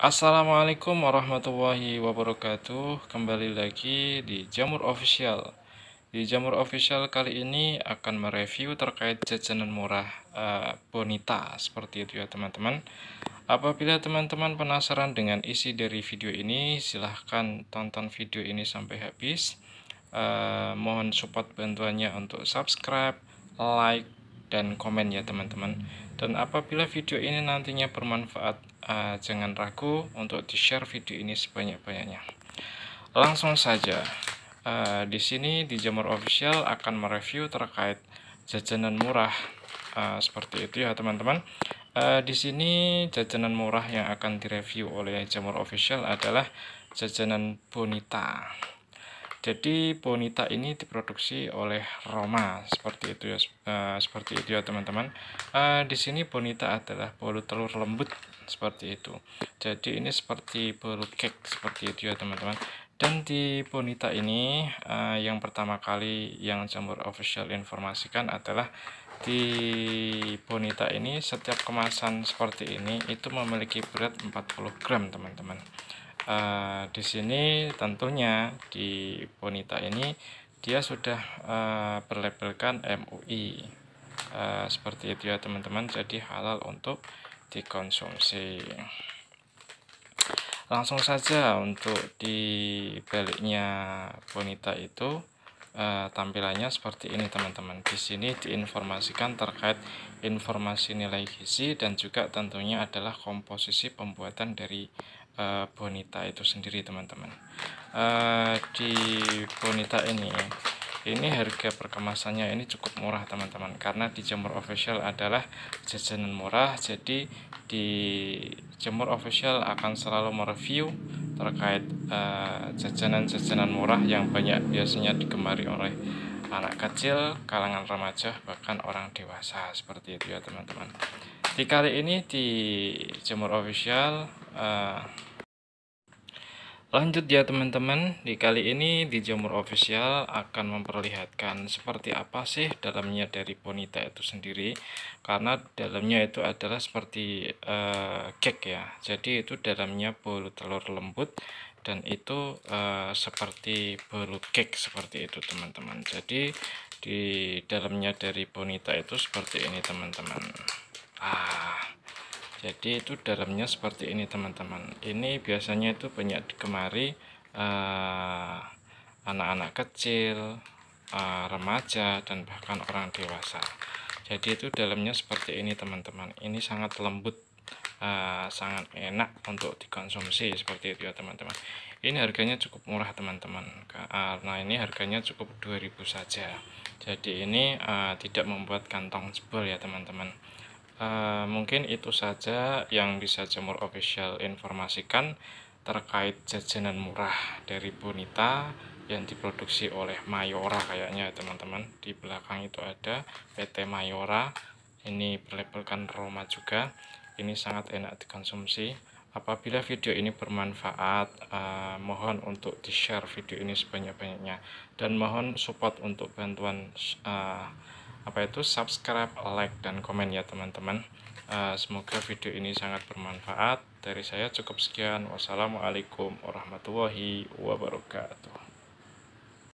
Assalamualaikum warahmatullahi wabarakatuh Kembali lagi di Jamur Official Di Jamur Official kali ini akan mereview terkait jajanan murah uh, Bonita Seperti itu ya teman-teman Apabila teman-teman penasaran dengan isi dari video ini Silahkan tonton video ini sampai habis uh, Mohon support bantuannya untuk subscribe, like, dan komen ya teman-teman. Dan apabila video ini nantinya bermanfaat, uh, jangan ragu untuk di-share video ini sebanyak-banyaknya. Langsung saja, uh, di sini di Jamur Official akan mereview terkait jajanan murah uh, seperti itu ya teman-teman. Uh, di sini jajanan murah yang akan direview oleh Jamur Official adalah jajanan Bonita. Jadi bonita ini diproduksi oleh Roma seperti itu ya uh, seperti itu ya teman-teman. Uh, di sini bonita adalah bolu telur lembut seperti itu. Jadi ini seperti bolu cake seperti itu ya teman-teman. Dan di bonita ini uh, yang pertama kali yang jamur official informasikan adalah di bonita ini setiap kemasan seperti ini itu memiliki berat 40 gram teman-teman. Eh, di sini tentunya di Bonita ini dia sudah uh, berlabelkan MUI uh, eh, seperti itu ya teman-teman jadi halal untuk dikonsumsi langsung saja untuk di baliknya bonita itu uh, tampilannya seperti ini teman-teman di sini diinformasikan terkait informasi nilai gizi dan juga tentunya adalah komposisi pembuatan dari Eh, bonita itu sendiri teman-teman uh, di bonita ini ini harga perkemasannya ini cukup murah teman-teman karena di jemur official adalah jajanan murah jadi di jemur official akan selalu mereview terkait eh, jajanan-jajanan uh, murah yang banyak biasanya digemari oleh anak kecil, kalangan remaja, bahkan orang dewasa seperti itu ya teman-teman. Di kali ini di Jemur Official Eh, lanjut ya teman-teman di kali ini di jamur official akan memperlihatkan seperti apa sih dalamnya dari bonita itu sendiri karena dalamnya itu adalah seperti uh, cake ya jadi itu dalamnya bolu telur lembut dan itu uh, seperti bolu cake seperti itu teman-teman jadi di dalamnya dari bonita itu seperti ini teman-teman ah jadi itu dalamnya seperti ini teman-teman ini biasanya itu banyak kemari eh, anak-anak uh, kecil uh, remaja dan bahkan orang dewasa jadi itu dalamnya seperti ini teman-teman ini sangat lembut uh, sangat enak untuk dikonsumsi seperti itu ya teman-teman ini harganya cukup murah teman-teman karena ini harganya cukup 2000 saja jadi ini uh, tidak membuat kantong jebol ya teman-teman Eh, mungkin itu saja yang bisa Jemur Official informasikan terkait jajanan murah dari Bonita yang diproduksi oleh Mayora kayaknya ya, teman-teman di belakang itu ada PT Mayora ini berlabelkan Roma juga ini sangat enak dikonsumsi apabila video ini bermanfaat uh, mohon untuk di share video ini sebanyak-banyaknya dan mohon support untuk bantuan uh, apa itu subscribe, like, dan komen ya teman-teman. Eh, semoga video ini sangat bermanfaat. Dari saya cukup sekian. Wassalamualaikum warahmatullahi wabarakatuh.